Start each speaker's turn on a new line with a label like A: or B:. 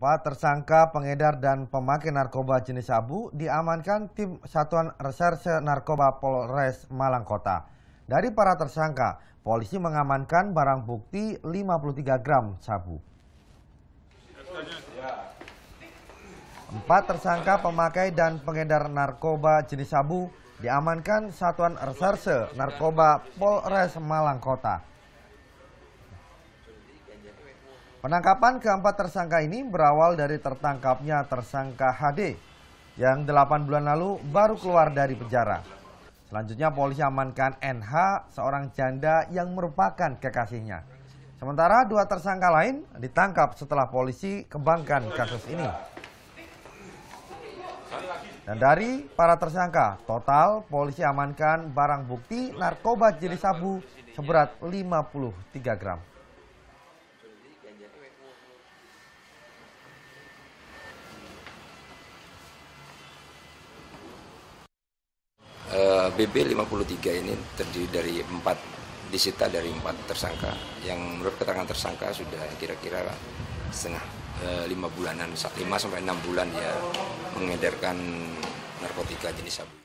A: Empat tersangka pengedar dan pemakai narkoba jenis sabu diamankan tim Satuan Reserse Narkoba Polres Malang Kota. Dari para tersangka, polisi mengamankan barang bukti 53 gram sabu. Empat tersangka pemakai dan pengedar narkoba jenis sabu diamankan Satuan Reserse Narkoba Polres Malang Kota. Penangkapan keempat tersangka ini berawal dari tertangkapnya tersangka HD yang 8 bulan lalu baru keluar dari penjara. Selanjutnya polisi amankan NH, seorang janda yang merupakan kekasihnya. Sementara dua tersangka lain ditangkap setelah polisi kembangkan kasus ini. Dan dari para tersangka, total polisi amankan barang bukti narkoba jenis sabu seberat 53 gram.
B: BB eh, 53 ini terdiri dari empat disita dari empat tersangka yang menurut keterangan tersangka sudah kira-kira setengah eh, lima bulanan lima sampai enam bulan ya mengedarkan narkotika
C: jenis sabu.